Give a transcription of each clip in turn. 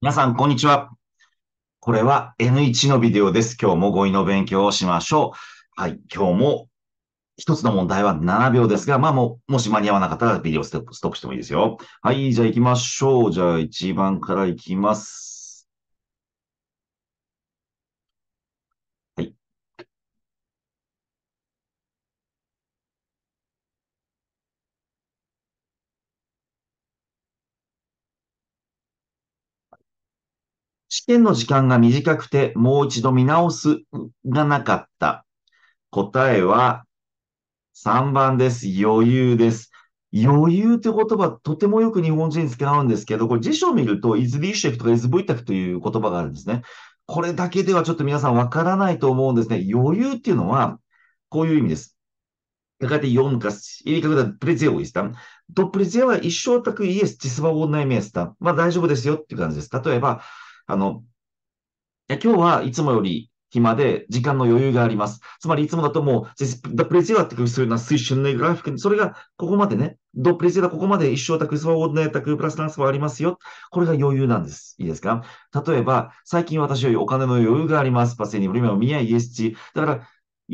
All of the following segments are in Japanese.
皆さん、こんにちは。これは N1 のビデオです。今日も語彙の勉強をしましょう。はい。今日も一つの問題は7秒ですが、まあもう、もし間に合わなかったらビデオストップしてもいいですよ。はい。じゃあ行きましょう。じゃあ1番から行きます。験の時間が短くて、もう一度見直すがなかった。答えは3番です。余裕です。余裕って言葉、とてもよく日本人使うんですけど、これ辞書を見ると、イズビーシェクとかイズブイタクという言葉があるんですね。これだけではちょっと皆さんわからないと思うんですね。余裕っていうのは、こういう意味です。к か к て я т о емкость и л ス к о ン д а предел есть там, до предела まあ大丈夫ですよっていう感じです。例えば、あの、いや今日はいつもより暇で時間の余裕があります。つまりいつもだともう、だプレゼラってくるような推進のグラフィックに、それがここまでね、どプレゼラここまで一生たく、そうね、たく、プラスランスはありますよ。これが余裕なんです。いいですか例えば、最近私よりお金の余裕があります。パセニブリメを見合いイエスチ。だから、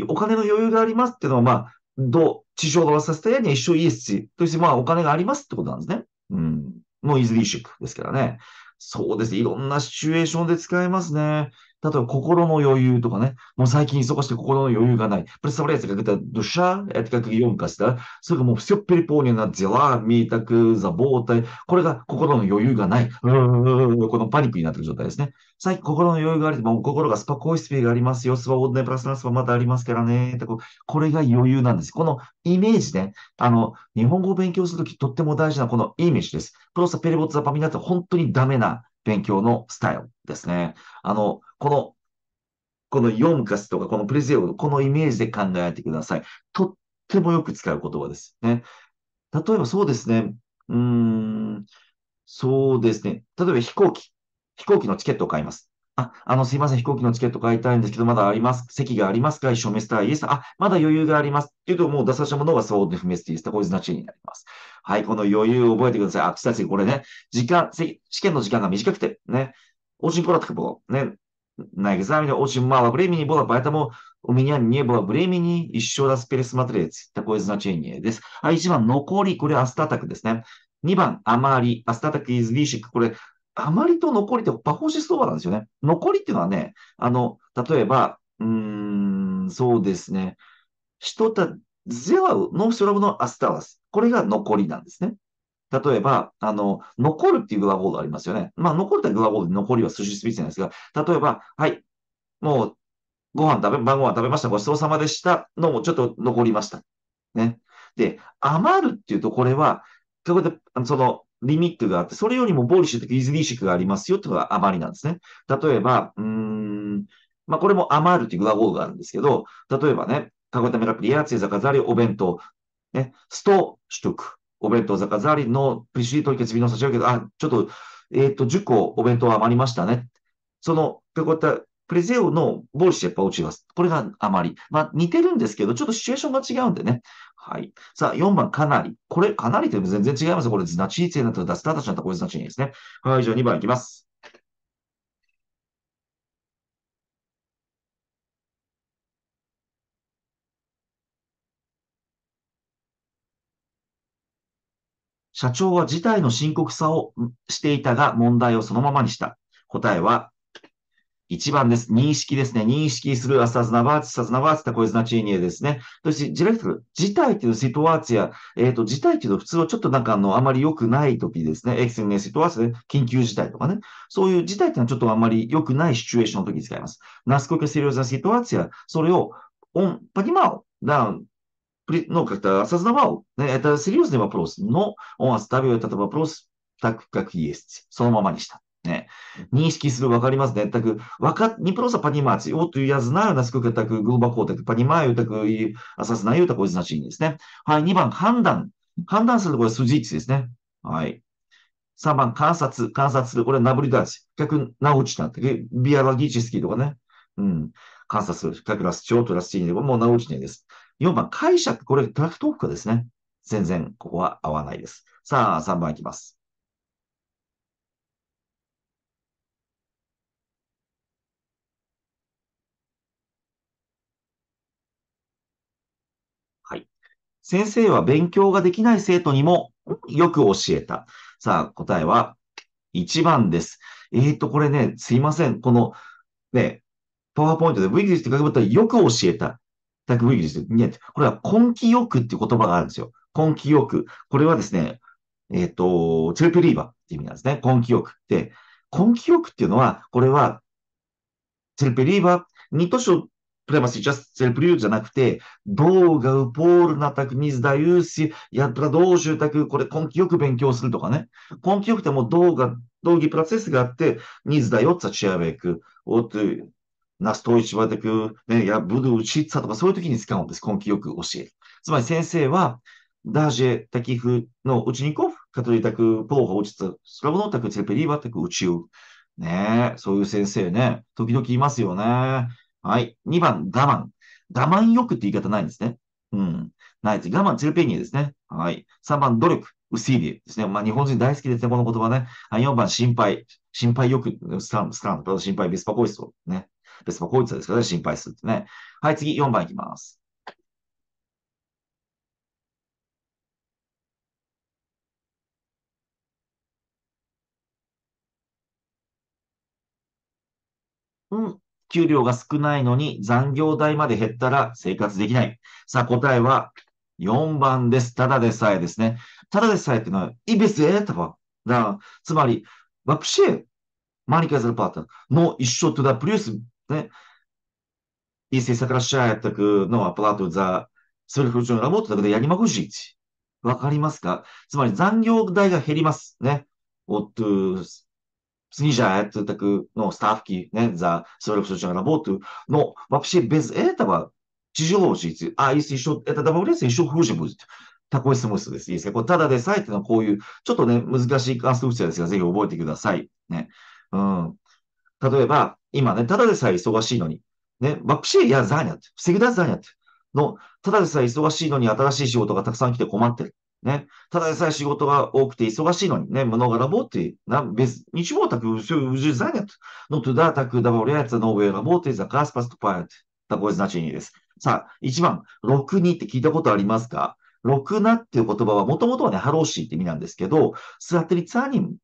お金の余裕がありますっていうのは、まあ、ど、地上がさせたように一生イエスチ。として、まあ、お金がありますってことなんですね。うん。もうイズリーシュクですからね。そうですね。いろんなシチュエーションで使えますね。例えば心の余裕とかね、もう最近忙しくて心の余裕がない。プレス д ブレーツが出た т е как это душа, э т らそれがもう все п е р е п о л н е н ー делами, так, これが心の余裕がない。このパニックになってる状態ですね。最近心の余裕がある、もう心がスパコイスピーがありますよ。スパオーデプラスナスはまだありますからね。これが余裕なんです。このイメージね、あの、日本語を勉強するときとっても大事なこのイメージです。プロサペリボッツザパミナって本当にダメな勉強のスタイルですね。あの、この、この読むかすとか、このプレゼオ、このイメージで考えてください。とってもよく使う言葉です。ね。例えばそうですね。うーん、そうですね。例えば飛行機。飛行機のチケットを買います。あ、あの、すいません、飛行機のチケット買いたいんですけど、まだあります。席がありますか一緒メスター、イエス。あ、まだ余裕があります。っていうと、もう出させたものがそうですメスティスタ、こいつのチェーンになります。はい、この余裕を覚えてください。あ、実際、これね、時間、試験の時間が短くて、ね。おしんこらってこと、ね。なえぐさみのおしんまわ、ブレミニボーラ、バイタモ、ウミニアンニエボラ、ブレミニ、一緒ダスペレスマトレーツ、タこいつのチェーンにです。あ、一番、残り、これ、アスタタクですね。二番、あまり、アスタタク、イズリーシック、これ、余りと残りってォーシス相場なんですよね。残りっていうのはね、あの、例えば、うん、そうですね。人た、ゼワウーストラブのアスタワス。これが残りなんですね。例えば、あの、残るっていうグラボードありますよね。まあ、残るってグラボードで残りは寿司スピーチなんですが、例えば、はい、もう、ご飯食べ、晩ご飯食べました。ごちそうさまでした。のもちょっと残りました。ね。で、余るっていうと、これは、そこで、その、リミットがあって、それよりもボ暴シュとイズリーシックがありますよっていうのが余りなんですね。例えば、うん、まあ、これも余るというグラゴーがあるんですけど、例えばね、カゴタメラプリや、ツェザカザリ、お弁当、ね、スト、取得、お弁当、ザカザリの、プリシート、ツ日の差し上げ、あ、ちょっと、えっ、ー、と、10個お弁当余りましたね。その、こういった、プレゼオのボルシやっぱ落ちます。これが余り。まあ似てるんですけど、ちょっとシチュエーションが違うんでね。はい。さあ、4番、かなり。これ、かなりとい全然違いますこれ、ズナチーツェなとダスターダシなとこいつナチーですね。はい、じゃあ2番いきます。社長は事態の深刻さをしていたが、問題をそのままにした。答えは、1番です。認識ですね。認識する、あさずなばち、さずなばち、たこえずなちにえですね。そして、ジレクトル、事態ていうシトワーツや、えっ、ー、と、事態ていうのは普通はちょっとなんかあの、あまり良くない時ですね。エクセンネシトワーツで、緊急事態とかね。そういう事態っていうのはちょっとあまり良くないシチュエーションの時に使います。ナスコケセリオザシトワーツや、それを、オン、パテマオ、ダウン、プリ、ノーカクタ、осознавал, это серьезный вопрос, но он оставил э т о そのままにした。ね、認識する、わかりますね。たく、わか、ニプロサパニマー понимать. Вот я знаю, н а с ー о л ь к о так глубоко, так п о н и м а ですね。はい、2番、判断。判断する、これ、筋値ですね。はい。3番、観察。観察する。これ、ナブリダーチ。逆、ナウチなんビアラギチスキーとかね。うん。観察する。各ラスチョートラスチーニで、もうナウチネです。4番、解釈。これ、トラフトークですね。全然、ここは合わないです。さあ、3番いきます。先生は勉強ができない生徒にもよく教えた。さあ、答えは1番です。えっ、ー、と、これね、すいません。この、ね、パワーポイントで V 技術って書けばよく教えた。ね、これは根気よくっていう言葉があるんですよ。根気よく。これはですね、えっ、ー、と、チェルプリーバーって意味なんですね。根気よくって。根気よくっていうのは、これは、チェルペリーバー、2箇所プレマシー、ジャス、ч ルプリュー ь じゃなくて、動画をポールナなたくにだゆうし、やったらどうしゅうたく、これ根気よく勉強するとかね。根気よくても動画、動議プロセスがあって、ニーズだよっつちやべく、おっと、ナストイチバタク、ね、や、ブドウチッツァとかそういう時に使うんです。根気よく教える。つまり先生は、ダージェ、タキフのうちにこう、カトリタク、ポーホーチツ、スラブノタク、ツレペリーバタク、宇宙。ねえ、そういう先生ね、時々いますよね。はい。2番、我慢。我慢欲って言い方ないんですね。うん。ないです。我慢、チルペニーですね。はい。3番、努力。薄いですね。まあ、日本人大好きですね、この言葉ね。4番、心配。心配よく、スタン、スタン、心配、ベスパコイスをね。ベスパコイツですからね、心配するってね。はい、次、4番いきます。うん、給料が少ないのに残業代まで減ったら生活できない。さあ、答えは4番です。ただでさえですね。ただでさえってのは、いべせえとか。だつまり、わくしえ、マニカゼルパートの一緒とだ、プリュース、ね。Если с о к やったく、のアパートザ、у о フル а ョンラボット е р х у р о ч н у わかりますかつまり残業代が減ります。ね。Вот, znižajati tako, no, stavki ne, za svrh socialno работу. Но вообще без этого тяжело жить. А если еще это добавляется, еще хуже будет. такой смысл です。いいですかただでさえってのはこういう、ちょっとね、難しい関数ですが、ぜひ覚えてください。ね。うん。例えば、今ね、ただでさえ忙しいのに、ね、バクシーやザーニャって、セグダザーニャって、の、ただでさえ忙しいのに新しい仕事がたくさん来て困ってる。ね。ただでさえ仕事が多くて忙しいのにね、無能がらぼって、な別日曜たく、う у ゅう занят, но туда так добавляется новые работы, заказ п о с т です。さあ、一番、6、2って聞いたことありますか6なっていう言葉は、もともとはね、ハローシーって意味なんですけど、スアトリツアニム、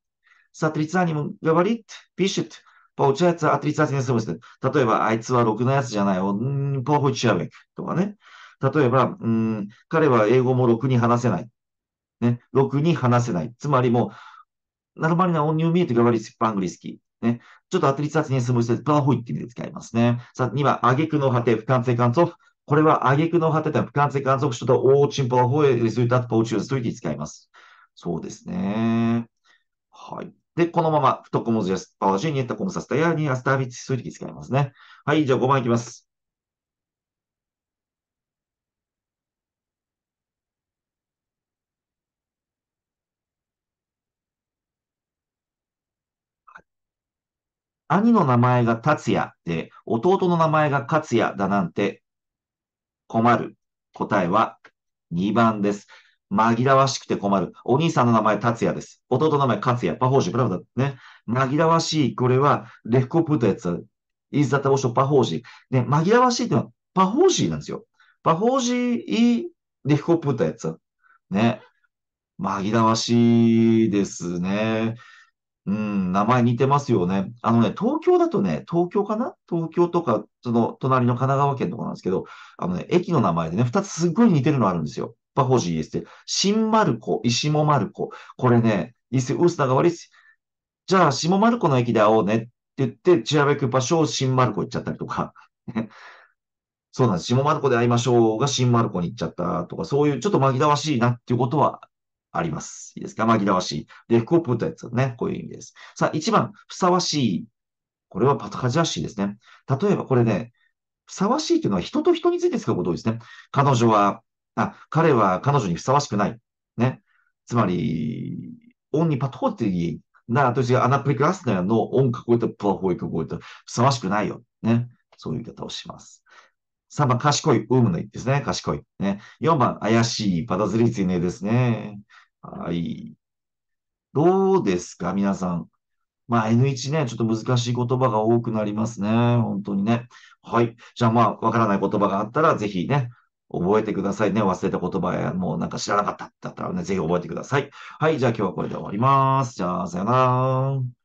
スアトリツアニム、がばりっト、ピシュッと。パオチャヤツアトリツアニムスす。ス。例えば、あいつは6のやつじゃないよ、んー、パオチャウェクとかね。例えば、うん、彼は英語もろくに話せない。ね、6に話せない。つまりもう、なるまりな音に見えてがわりスパングリスキー。ね。ちょっとアテリツにスムースで、パホイって意味で使いますね。さあ、2は、あげくの果て、不完成観測。これは、あげくの果てで不完成観測書と、オーチンパーホイで、そういっポーチューという意味使います。そうですね。はい。で、このまま、太小文字です。パワーシーにやったコムサスタヤにアスタービッチ、ういう時使いますね。はい、じゃあ5番いきます。兄の名前が達也で、弟の名前が勝也だなんて困る。答えは2番です。紛らわしくて困る。お兄さんの名前、達也です。弟の名前、勝也。パフォージブラブだね。紛らわしい。これは、レフコプートやつ。イズ t タオショパフォージー。ね、紛らわしいってのは、パフォージーなんですよ。パフォージー、レフコプートやつ。ね。紛らわしいですね。うん、名前似てますよね。あのね、東京だとね、東京かな東京とか、その、隣の神奈川県とかなんですけど、あのね、駅の名前でね、二つすっごい似てるのあるんですよ。パホジーエステ。新丸子、石も丸子。これね、伊勢、ウスナが悪いです。じゃあ、下丸子の駅で会おうねって言って、ちらべく場所を新丸子行っちゃったりとか。そうなんです。下丸子で会いましょうが新丸子に行っちゃったとか、そういうちょっと紛らわしいなっていうことはあります。いいですか紛らわしい。で、こうポッタイツね。こういう意味です。さあ、一番、ふさわしい。これはパタカジャシーですね。例えばこれね、ふさわしいというのは人と人について使うことですね。彼女は、あ、彼は彼女にふさわしくない。ね。つまり、オンにパトーティーな、としてアナプリクラスナのオンかこえたプラホイかこえた、ふさわしくないよ。ね。そういう言い方をします。3番、賢い、ウームのいですね。賢い。ね。4番、怪しい、パタズリツィネですね。はい。どうですか、皆さん。まあ、N1 ね、ちょっと難しい言葉が多くなりますね。本当にね。はい。じゃあまあ、わからない言葉があったら、ぜひね、覚えてくださいね。忘れた言葉や、もうなんか知らなかっただったらね、ぜひ覚えてください。はい。じゃあ今日はこれで終わります。じゃあ、さよなら。